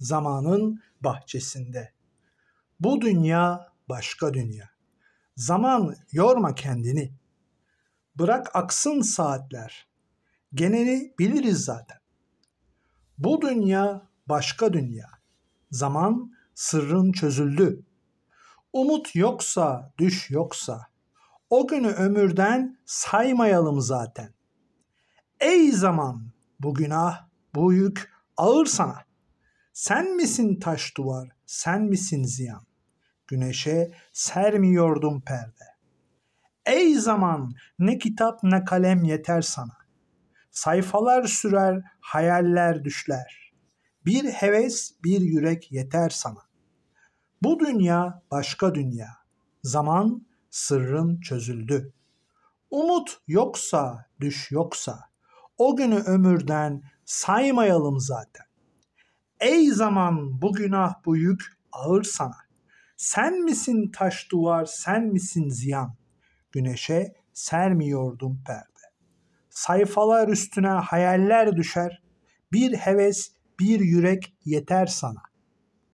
zamanın bahçesinde. Bu dünya başka dünya. Zaman yorma kendini. Bırak aksın saatler. Geneli biliriz zaten. Bu dünya başka dünya. Zaman sırrın çözüldü. Umut yoksa, düş yoksa, o günü ömürden saymayalım zaten. Ey zaman, bu günah, bu yük ağır sana. Sen misin taş duvar, sen misin ziyan? Güneşe sermiyordum perde. Ey zaman ne kitap ne kalem yeter sana. Sayfalar sürer, hayaller düşler. Bir heves, bir yürek yeter sana. Bu dünya başka dünya. Zaman sırrın çözüldü. Umut yoksa, düş yoksa, o günü ömürden saymayalım zaten. Ey zaman bu günah bu yük ağır sana. Sen misin taş duvar, sen misin ziyan? Güneşe sermiyordum perde. Sayfalar üstüne hayaller düşer. Bir heves, bir yürek yeter sana.